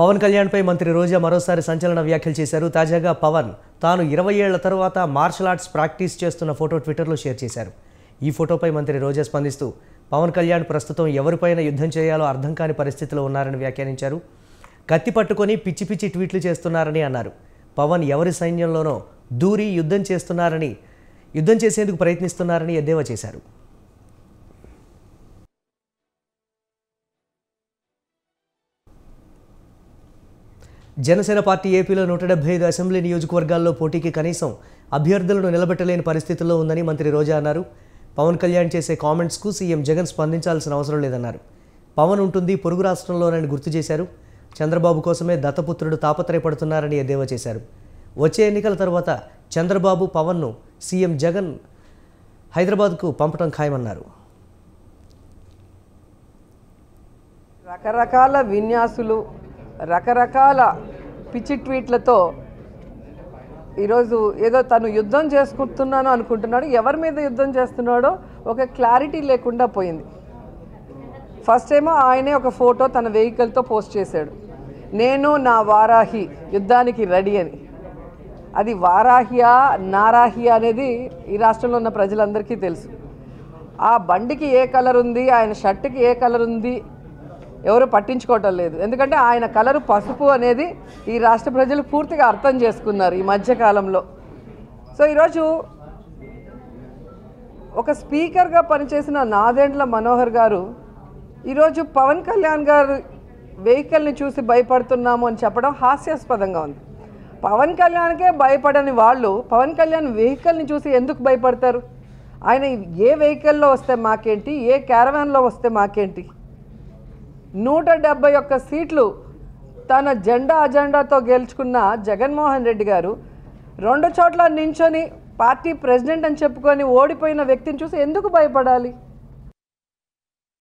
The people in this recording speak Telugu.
పవన్ కళ్యాణ్పై మంత్రి రోజా మరోసారి సంచలన వ్యాఖ్యలు చేశారు తాజాగా పవన్ తాను ఇరవై ఏళ్ల తర్వాత మార్షల్ ఆర్ట్స్ ప్రాక్టీస్ చేస్తున్న ఫోటో ట్విట్టర్లో షేర్ చేశారు ఈ ఫోటోపై మంత్రి రోజా స్పందిస్తూ పవన్ కళ్యాణ్ ప్రస్తుతం ఎవరిపైన యుద్ధం చేయాలో అర్థం కాని పరిస్థితిలో ఉన్నారని వ్యాఖ్యానించారు కత్తి పట్టుకొని పిచ్చి పిచ్చి ట్వీట్లు చేస్తున్నారని అన్నారు పవన్ ఎవరి సైన్యంలోనో దూరి యుద్ధం చేస్తున్నారని యుద్ధం చేసేందుకు ప్రయత్నిస్తున్నారని ఎద్దేవా చేశారు జనసేన పార్టీ ఏపీలో నూట డెబ్బై ఐదు అసెంబ్లీ నియోజకవర్గాల్లో పోటీకి కనీసం అభ్యర్థులను నిలబెట్టలేని పరిస్థితుల్లో ఉందని మంత్రి రోజా అన్నారు పవన్ కళ్యాణ్ చేసే కామెంట్స్కు సీఎం జగన్ స్పందించాల్సిన అవసరం లేదన్నారు పవన్ ఉంటుంది పొరుగు రాష్ట్రంలోనని గుర్తు చేశారు చంద్రబాబు కోసమే దత్తపుత్రుడు తాపత్రయపడుతున్నారని ఎద్దేవా చేశారు వచ్చే ఎన్నికల తర్వాత చంద్రబాబు పవన్ను సీఎం జగన్ హైదరాబాద్కు పంపడం ఖాయమన్నారు రకరకాల విన్యాసులు రకరకాల పిచ్చి ట్వీట్లతో ఈరోజు ఏదో తను యుద్ధం చేసుకుంటున్నాను అనుకుంటున్నాడు ఎవరి మీద యుద్ధం చేస్తున్నాడో ఒక క్లారిటీ లేకుండా పోయింది ఫస్ట్ ఏమో ఆయనే ఒక ఫోటో తన వెహికల్తో పోస్ట్ చేశాడు నేను నా వారాహి యుద్ధానికి రెడీ అని అది వారాహియా నారాహియా అనేది ఈ రాష్ట్రంలో ఉన్న ప్రజలందరికీ తెలుసు ఆ బండికి ఏ కలర్ ఉంది ఆయన షర్ట్కి ఏ కలర్ ఉంది ఎవరు పట్టించుకోవటం లేదు ఎందుకంటే ఆయన కలరు పసుపు అనేది ఈ రాష్ట్ర ప్రజలు పూర్తిగా అర్థం చేసుకున్నారు ఈ మధ్యకాలంలో సో ఈరోజు ఒక స్పీకర్గా పనిచేసిన నాదేండ్ల మనోహర్ గారు ఈరోజు పవన్ కళ్యాణ్ గారు వెహికల్ని చూసి భయపడుతున్నాము అని చెప్పడం హాస్యాస్పదంగా ఉంది పవన్ కళ్యాణ్కే భయపడని వాళ్ళు పవన్ కళ్యాణ్ వెహికల్ని చూసి ఎందుకు భయపడతారు ఆయన ఏ వెహికల్లో వస్తే మాకేంటి ఏ క్యారవాన్లో వస్తే మాకేంటి నూట డెబ్బై ఒక్క సీట్లు తన జెండా అజెండాతో గెలుచుకున్న జగన్మోహన్ రెడ్డి గారు రెండు చోట్ల నించొని పార్టీ ప్రెసిడెంట్ అని చెప్పుకొని ఓడిపోయిన వ్యక్తిని చూసి ఎందుకు భయపడాలి